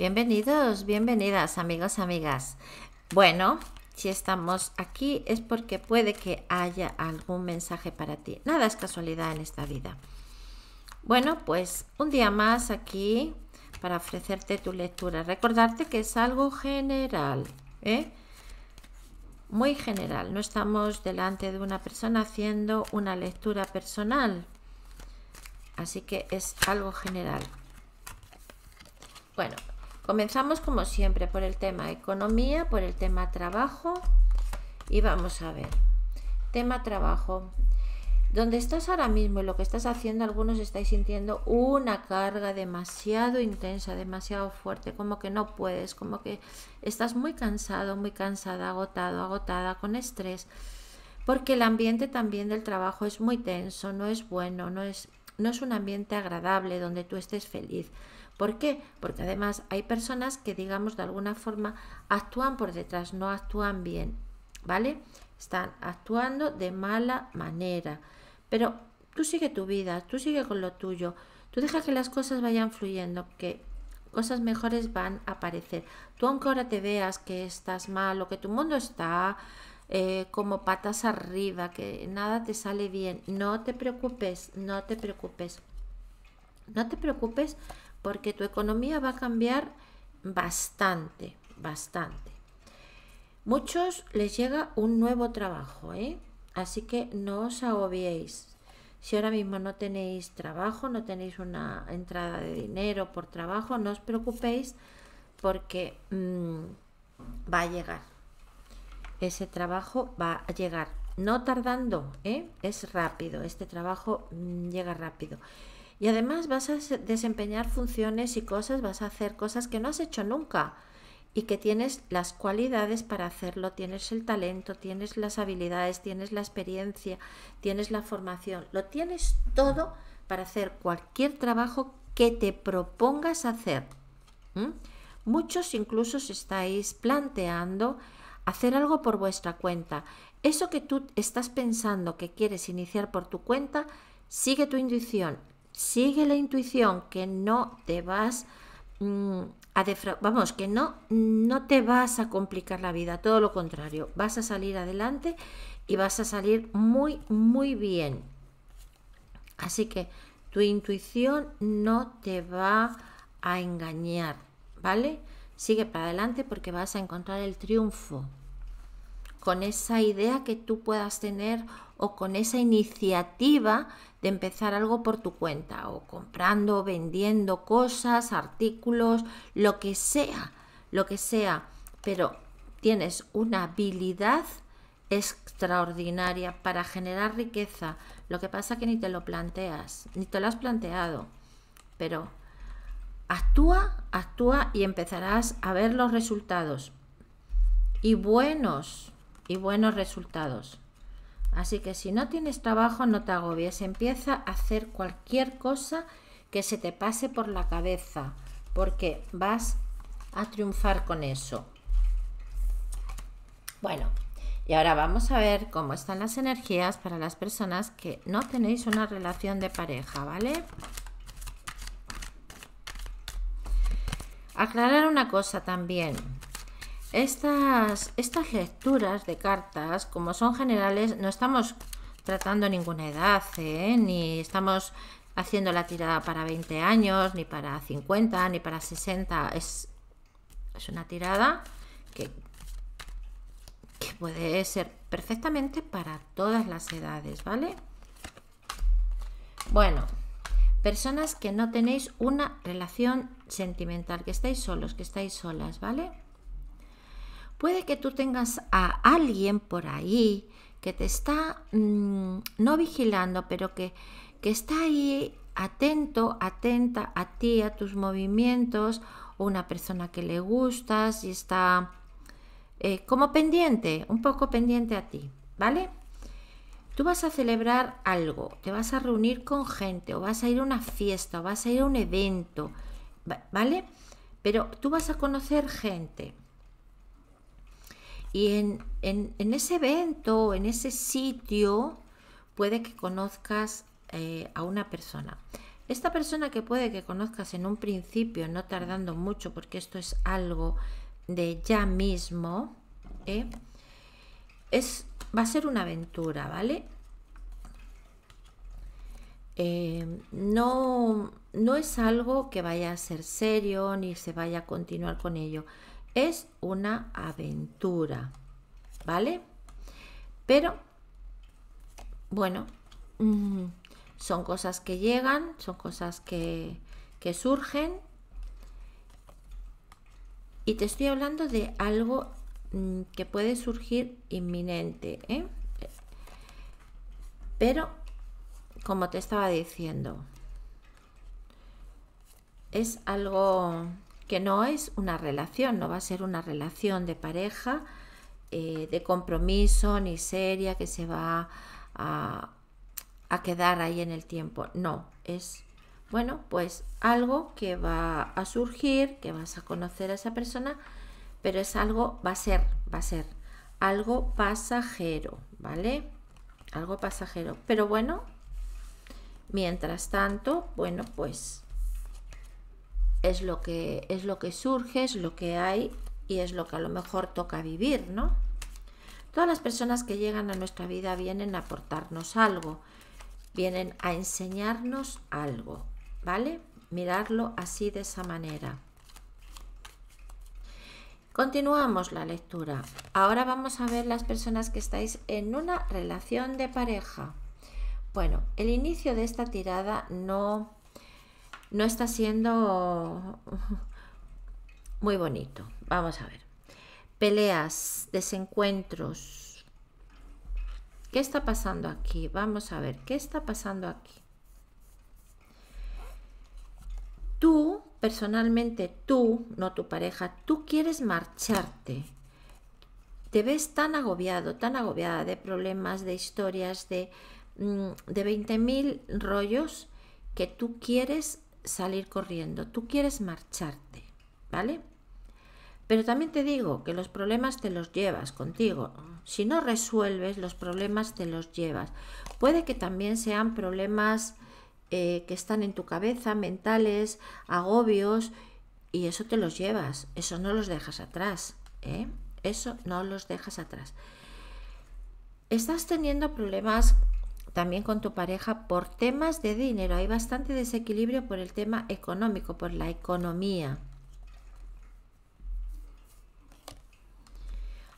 Bienvenidos, bienvenidas, amigos, amigas. Bueno, si estamos aquí es porque puede que haya algún mensaje para ti. Nada es casualidad en esta vida. Bueno, pues un día más aquí para ofrecerte tu lectura. Recordarte que es algo general, ¿eh? muy general. No estamos delante de una persona haciendo una lectura personal. Así que es algo general. Bueno, Comenzamos como siempre por el tema economía, por el tema trabajo y vamos a ver. Tema trabajo. Donde estás ahora mismo y lo que estás haciendo, algunos estáis sintiendo una carga demasiado intensa, demasiado fuerte, como que no puedes, como que estás muy cansado, muy cansada, agotado, agotada, con estrés, porque el ambiente también del trabajo es muy tenso, no es bueno, no es no es un ambiente agradable donde tú estés feliz. ¿Por qué? Porque además hay personas que, digamos, de alguna forma actúan por detrás, no actúan bien, ¿vale? Están actuando de mala manera. Pero tú sigue tu vida, tú sigue con lo tuyo, tú dejas que las cosas vayan fluyendo, que cosas mejores van a aparecer. Tú aunque ahora te veas que estás mal o que tu mundo está eh, como patas arriba, que nada te sale bien. No te preocupes, no te preocupes. No te preocupes porque tu economía va a cambiar bastante, bastante. Muchos les llega un nuevo trabajo, ¿eh? así que no os agobiéis. Si ahora mismo no tenéis trabajo, no tenéis una entrada de dinero por trabajo, no os preocupéis porque mm, va a llegar, ese trabajo va a llegar. No tardando, ¿eh? es rápido, este trabajo mm, llega rápido. Y además vas a desempeñar funciones y cosas, vas a hacer cosas que no has hecho nunca y que tienes las cualidades para hacerlo, tienes el talento, tienes las habilidades, tienes la experiencia, tienes la formación, lo tienes todo para hacer cualquier trabajo que te propongas hacer. Muchos incluso os estáis planteando hacer algo por vuestra cuenta. Eso que tú estás pensando que quieres iniciar por tu cuenta, sigue tu intuición, sigue la intuición que no te vas mm, a vamos, que no, no te vas a complicar la vida, todo lo contrario, vas a salir adelante y vas a salir muy, muy bien. Así que tu intuición no te va a engañar, ¿vale? Sigue para adelante porque vas a encontrar el triunfo con esa idea que tú puedas tener o con esa iniciativa de empezar algo por tu cuenta o comprando, vendiendo cosas, artículos, lo que sea, lo que sea, pero tienes una habilidad extraordinaria para generar riqueza. Lo que pasa que ni te lo planteas, ni te lo has planteado, pero actúa, actúa y empezarás a ver los resultados. Y buenos, y buenos resultados. Así que si no tienes trabajo, no te agobies, empieza a hacer cualquier cosa que se te pase por la cabeza, porque vas a triunfar con eso. Bueno, y ahora vamos a ver cómo están las energías para las personas que no tenéis una relación de pareja, ¿vale? Aclarar una cosa también. Estas, estas lecturas de cartas, como son generales, no estamos tratando ninguna edad, ¿eh? ni estamos haciendo la tirada para 20 años, ni para 50, ni para 60. Es, una tirada que, que puede ser perfectamente para todas las edades, ¿vale? Bueno, personas que no tenéis una relación sentimental, que estáis solos, que estáis solas, ¿vale? Puede que tú tengas a alguien por ahí que te está mm, no vigilando, pero que, que está ahí atento, atenta a ti, a tus movimientos, o una persona que le gustas y está eh, como pendiente, un poco pendiente a ti, ¿vale? Tú vas a celebrar algo, te vas a reunir con gente, o vas a ir a una fiesta, o vas a ir a un evento, ¿vale? Pero tú vas a conocer gente. Y en, ese evento, en ese sitio, puede que conozcas eh, a una persona. Esta persona que puede que conozcas en un principio, no tardando mucho, porque esto es algo de ya mismo, ¿eh? es, va a ser una aventura, ¿vale? Eh, no, no es algo que vaya a ser serio ni se vaya a continuar con ello es una aventura, ¿vale? Pero, bueno, mm, son cosas que llegan, son cosas que, surgen. Y te estoy hablando de algo mm, que puede surgir inminente, ¿eh? Pero, como te estaba diciendo, es algo que no es una relación, no va a ser una relación de pareja, eh, de compromiso, ni seria, que se va a quedar ahí en el tiempo. No, es, bueno, pues algo que va a surgir, que vas a conocer a esa persona, pero es algo, va a ser, va a ser algo pasajero, ¿vale? Algo pasajero. Pero bueno, mientras tanto, bueno, pues es lo que es lo que surge, es lo que hay y es lo que a lo mejor toca vivir, ¿no? Todas las personas que llegan a nuestra vida vienen a aportarnos algo, vienen a enseñarnos algo, ¿vale? Mirarlo así de esa manera. Continuamos la lectura. Ahora vamos a ver las personas que estáis en una relación de pareja. Bueno, el inicio de esta tirada no, no está siendo muy bonito. Vamos a ver. Peleas, desencuentros. ¿Qué está pasando aquí? Vamos a ver, ¿qué está pasando aquí? Tú, personalmente tú, no tu pareja, tú quieres marcharte. Te ves tan agobiado, tan agobiada de problemas, de historias, de, 20.000 mm, rollos que tú quieres salir corriendo, tú quieres marcharte, ¿vale? Pero también te digo que los problemas te los llevas contigo. Si no resuelves, los problemas te los llevas. Puede que también sean problemas eh, que están en tu cabeza, mentales, agobios, y eso te los llevas. Eso no los dejas atrás. ¿eh? Eso no los dejas atrás. Estás teniendo problemas también con tu pareja por temas de dinero. Hay bastante desequilibrio por el tema económico, por la economía.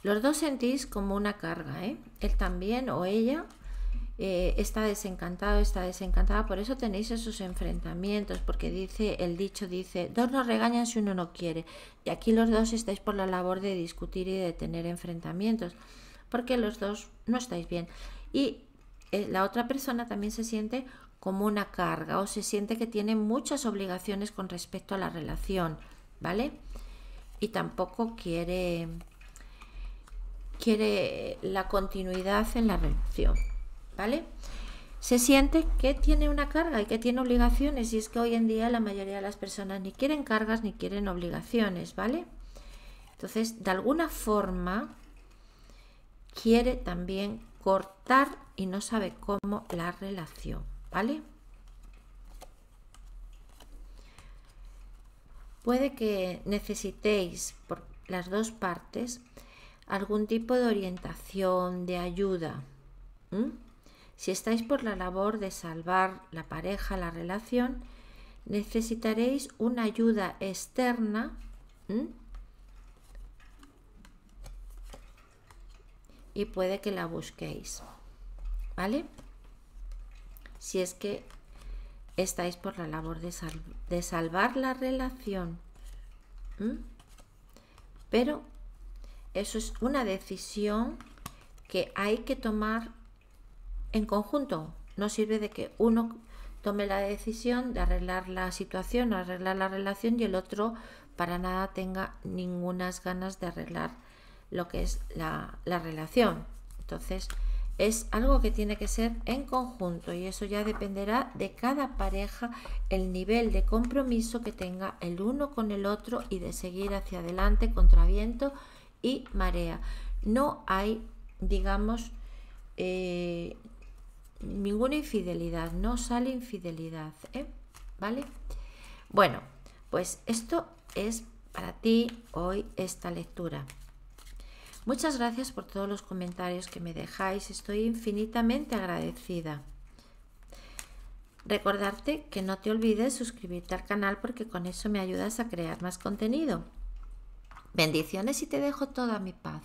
Los dos sentís como una carga, ¿eh? Él también o ella eh, está desencantado, está desencantada, por eso tenéis esos enfrentamientos, porque dice, el dicho dice, dos nos regañan si uno no quiere. Y aquí los dos estáis por la labor de discutir y de tener enfrentamientos, porque los dos no estáis bien. Y eh, la otra persona también se siente como una carga o se siente que tiene muchas obligaciones con respecto a la relación, ¿vale? Y tampoco quiere, quiere la continuidad en la relación, ¿vale? Se siente que tiene una carga y que tiene obligaciones y es que hoy en día la mayoría de las personas ni quieren cargas ni quieren obligaciones, ¿vale? Entonces, de alguna forma, quiere también cortar y no sabe cómo la relación, ¿vale? Puede que necesitéis por las dos partes algún tipo de orientación, de ayuda. Si estáis por la labor de salvar la pareja, la relación, necesitaréis una ayuda externa y puede que la busquéis. ¿vale? Si es que estáis por la labor de, de salvar la relación. Pero eso es una decisión que hay que tomar en conjunto. No sirve de que uno tome la decisión de arreglar la situación, arreglar la relación y el otro para nada tenga ningunas ganas de arreglar lo que es la, la relación. Entonces, es algo que tiene que ser en conjunto y eso ya dependerá de cada pareja el nivel de compromiso que tenga el uno con el otro y de seguir hacia adelante contra viento y marea. No hay, digamos, eh, ninguna infidelidad, no sale infidelidad, ¿eh? ¿vale? Bueno, pues esto es para ti hoy esta lectura. Muchas gracias por todos los comentarios que me dejáis. Estoy infinitamente agradecida. Recordarte que no te olvides suscribirte al canal porque con eso me ayudas a crear más contenido. Bendiciones y te dejo toda mi paz.